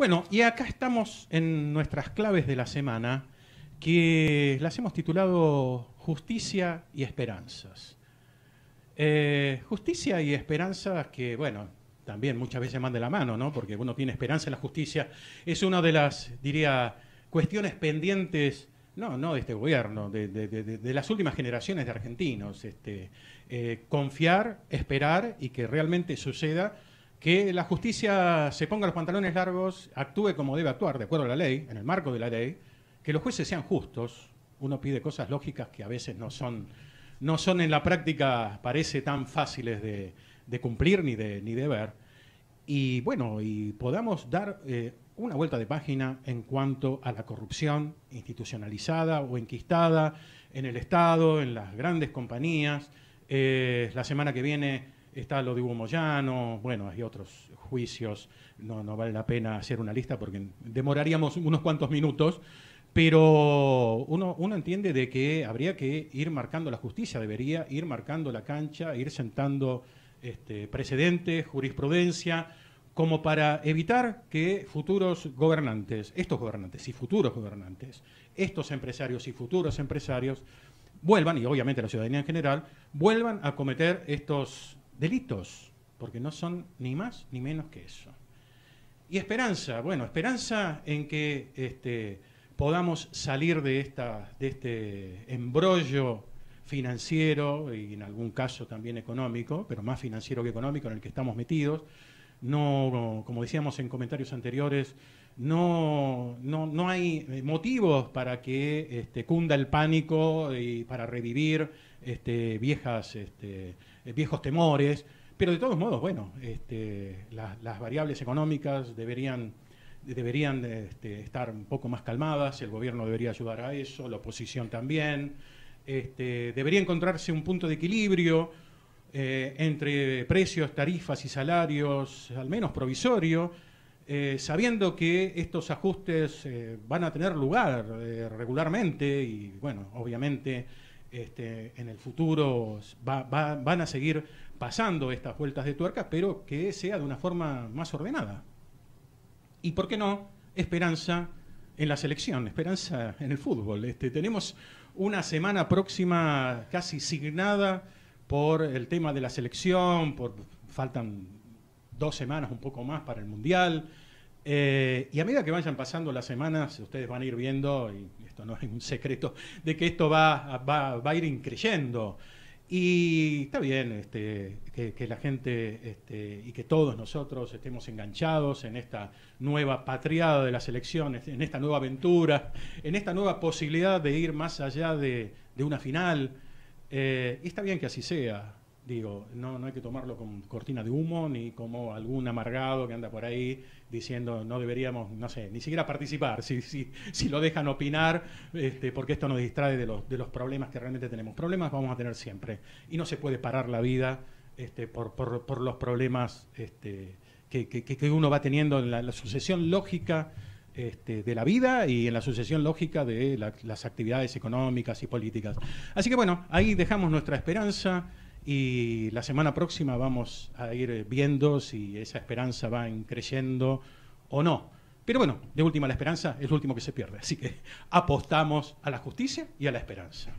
Bueno, y acá estamos en nuestras claves de la semana, que las hemos titulado Justicia y Esperanzas. Eh, justicia y esperanzas que, bueno, también muchas veces van de la mano, ¿no? Porque uno tiene esperanza en la justicia. Es una de las, diría, cuestiones pendientes, no, no de este gobierno, de, las últimas generaciones de argentinos. Este, eh, confiar, esperar y que realmente suceda que la justicia se ponga los pantalones largos, actúe como debe actuar, de acuerdo a la ley, en el marco de la ley, que los jueces sean justos. Uno pide cosas lógicas que a veces no son, no son en la práctica, parece tan fáciles de, cumplir ni de, ni de ver. Y bueno, y podamos dar eh, una vuelta de página en cuanto a la corrupción institucionalizada o enquistada en el Estado, en las grandes compañías. Eh, la semana que viene Está lo de Hugo Moyano, bueno, hay otros juicios, no, no vale la pena hacer una lista porque demoraríamos unos cuantos minutos, pero uno, uno entiende de que habría que ir marcando la justicia, debería ir marcando la cancha, ir sentando este, precedentes, jurisprudencia, como para evitar que futuros gobernantes, estos gobernantes y futuros gobernantes, estos empresarios y futuros empresarios, vuelvan, y obviamente la ciudadanía en general, vuelvan a cometer estos delitos, porque no son ni más ni menos que eso. Y esperanza, bueno, esperanza en que este, podamos salir de, esta, de este embrollo financiero y en algún caso también económico, pero más financiero que económico en el que estamos metidos. No, como decíamos en comentarios anteriores, no, no, hay motivos para que este, cunda el pánico y para revivir este, viejas eh, viejos temores, pero de todos modos, bueno, este, las variables económicas deberían, deberían este, estar un poco más calmadas, el gobierno debería ayudar a eso, la oposición también, este, debería encontrarse un punto de equilibrio eh, entre precios, tarifas y salarios, al menos provisorio, eh, sabiendo que estos ajustes van a tener lugar regularmente y, bueno, obviamente este, en el futuro van a seguir pasando estas vueltas de tuerca, pero que sea de una forma más ordenada. Y por qué no, esperanza en la selección, esperanza en el fútbol. Este, tenemos una semana próxima casi signada por el tema de la selección, por, faltan dos semanas, un poco más para el Mundial. Eh, y a medida que vayan pasando las semanas, ustedes van a ir viendo, y esto no es un secreto, de que esto va, a ir increyendo. Y está bien este, que, la gente este, y que todos nosotros estemos enganchados en esta nueva patriada de las elecciones, en esta nueva aventura, en esta nueva posibilidad de ir más allá de, una final. Eh, y está bien que así sea. Digo, no, no hay que tomarlo con cortina de humo ni como algún amargado que anda por ahí diciendo no deberíamos, no sé, ni siquiera participar, si, si, si lo dejan opinar, este, porque esto nos distrae de los, de los problemas que realmente tenemos. Problemas vamos a tener siempre y no se puede parar la vida este, por, los problemas este, que, uno va teniendo en la, sucesión lógica de la vida y en la sucesión lógica de las actividades económicas y políticas. Así que bueno, ahí dejamos nuestra esperanza. Y la semana próxima vamos a ir viendo si esa esperanza va creciendo o no. Pero bueno, de última la esperanza es lo último que se pierde. Así que apostamos a la justicia y a la esperanza.